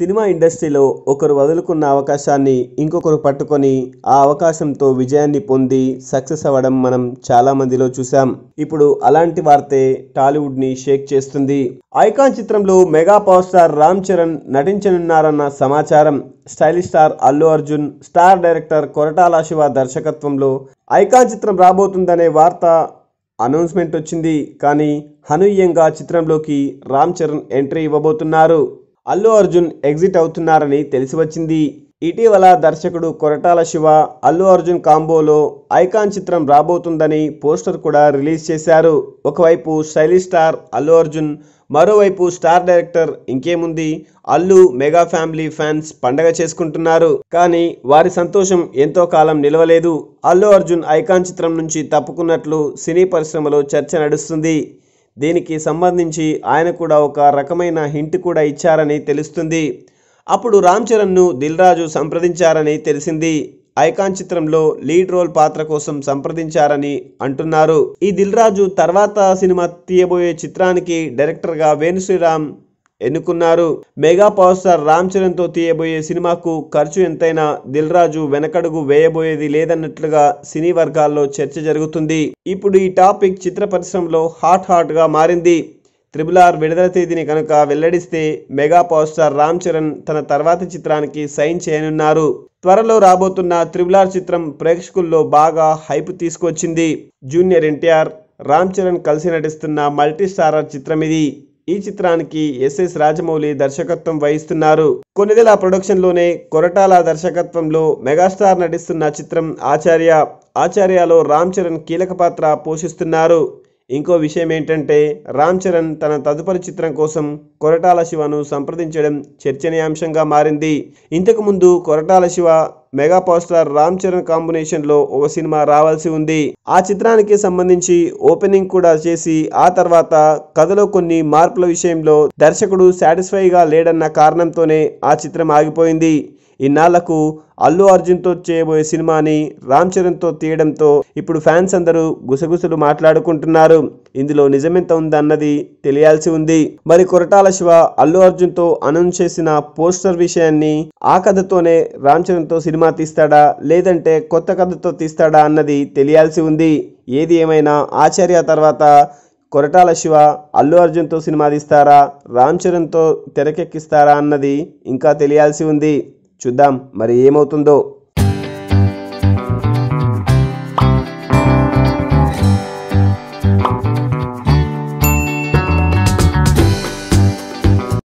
cinema ఇండస్ట్రీలో ఒకరు వదులుకున్న అవకాశాన్ని ఇంకొకరు పట్టుకొని ఆ అవకాశంతో విజయాన్ని పొంది సక్సెస్ అవ్వడం మనం చాలామందిలో చూసాం ఇప్పుడు అలాంటి వార్తే టాలీవుడ్ని షేక్ చేస్తుంది ఐకాన్ చిత్రంలో mega power star Ram Charan నటించనున్నారన్న సమాచారం stylish star Allu Arjun star director Koratala Siva దర్శకత్వంలో ఐకాన్ చిత్రం రాబోతుందనే వార్త అనౌన్స్మెంట్ వచ్చింది కానీ హనుయ్యంగా చిత్రంలోకి రామ్ చరణ్ ఎంట్రీ ఇవ్వబోతున్నారు అల్లు అర్జున్ ఎగ్జిట్ అవుతున్నారని తెలిసి వచ్చింది ఇటీవల దర్శకుడు కొరటాల శివ అల్లు అర్జున్ కాంబోలో ఐకాన్ చిత్రం రాబోతుందని పోస్టర్ కూడా రిలీజ్ చేశారు ఒకవైపు స్టైలిష్ స్టార్ అల్లు అర్జున్ మరోవైపు స్టార్ డైరెక్టర్ ఇంకేముంది అల్లు మెగా ఫ్యామిలీ ఫ్యాన్స్ పండగ చేసుకుంటున్నారు కానీ వారి సంతోషం ఎంతో కాలం నిలవలేదు అల్లు అర్జున్ ఐకాన్ చిత్రం నుంచి తప్పుకున్నట్లు సినీ పరిశ్రమలో చర్చ నడుస్తుంది దీనికి సంబంధించి ఆయన కూడా ఒక రకమైన హింట్ కూడా ఇచ్చారని తెలుస్తుంది అప్పుడు రామ్ చరణ్ను రాజు సంప్రదించారని తెలిసింది ఐకాన్ చిత్రంలో లీడ్ రోల్ పాత్ర కోసం సంప్రదించారని అంటున్నారు ఈ రాజు తర్వాత సినిమా తీయబోయే చిత్రానికి డైరెక్టర్గా వేణు శ్రీరామ్ ఎన్నుకున్నారు మెగా పవర్ స్టార్ రామ్ చరణ్తో తీయబోయే సినిమాకు ఖర్చు ఎంతైనా దిల్ రాజు వెనకడుగు వేయబోయేది లేదన్నట్లుగా సినీ వర్గాల్లో చర్చ జరుగుతుంది ఇప్పుడు ఈ టాపిక్ చిత్ర పరిశ్రమలో హాట్ గా మారింది త్రిబుల్ ఆర్ విడుదల తేదీని కనుక వెల్లడిస్తే mega power star Ram Charan తన తర్వాతి చిత్రానికి సైన్ చేయనున్నారు త్వరలో రాబోతున్న త్రిబుల్ ఆర్ చిత్రం ప్రేక్షకుల్లో బాగా హైప్ తీసుకొచ్చింది జూనియర్ ఎన్టీఆర్ రామ్ చరణ్ కలిసి నటిస్తున్న మల్టీ స్టారర్ చిత్రం ఇది ఈ చిత్రానికి ఎస్ఎస్ రాజమౌళి దర్శకత్వం వహిస్తున్నారు కొన్ని ప్రొడక్షన్ ప్రొడక్షన్లోనే కొరటాల దర్శకత్వంలో మెగాస్టార్ నటిస్తున్న చిత్రం ఆచార్య ఆచార్యలో రామ్ చరణ్ కీలక పాత్ర పోషిస్తున్నారు ఇంకో విషయం ఏంటంటే రామ్ చరణ్ తన తదుపరి చిత్రం కోసం కొరటాల శివను సంప్రదించడం చర్చనీయాంశంగా మారింది ఇంతకుముందు Koratala Siva mega power star Ram Charan combination లో ఒక సినిమా రావాల్సి ఉంది ఆ చిత్రానికి సంబంధించి ఓపెనింగ్ కూడా చేసి ఆ తర్వాత కథలో కొన్ని మార్పుల విషయంలో దర్శకుడు సాటిస్ఫైగా లేడన్న కారణంతోనే ఆ చిత్రం ఆగిపోయింది ఇన్నాళ్లకు అల్లు అర్జున్తో చేయబోయే సినిమాని రామ్ చరణ్తో తీయడంతో ఇప్పుడు ఫ్యాన్స్ అందరూ గుసగుసలు మాట్లాడుకుంటున్నారు ఇందులో నిజమెంత ఉందన్నది తెలియాల్సి ఉంది మరి కొరటాల శివ అల్లు అర్జున్తో అనౌన్స్ చేసిన పోస్టర్ విషయాన్ని ఆ కథతోనే రామ్ చరణ్తో సినిమా తీస్తాడా లేదంటే కొత్త కథతో తీస్తాడా అన్నది తెలియాల్సి ఉంది ఏది ఏమైనా ఆచార్య తర్వాత కొరటాల శివ అల్లు అర్జున్తో సినిమా తీస్తారా రామ్ చరణ్తో తెరకెక్కిస్తారా అన్నది ఇంకా తెలియాల్సి ఉంది చూద్దాం మరి ఏమవుతుందో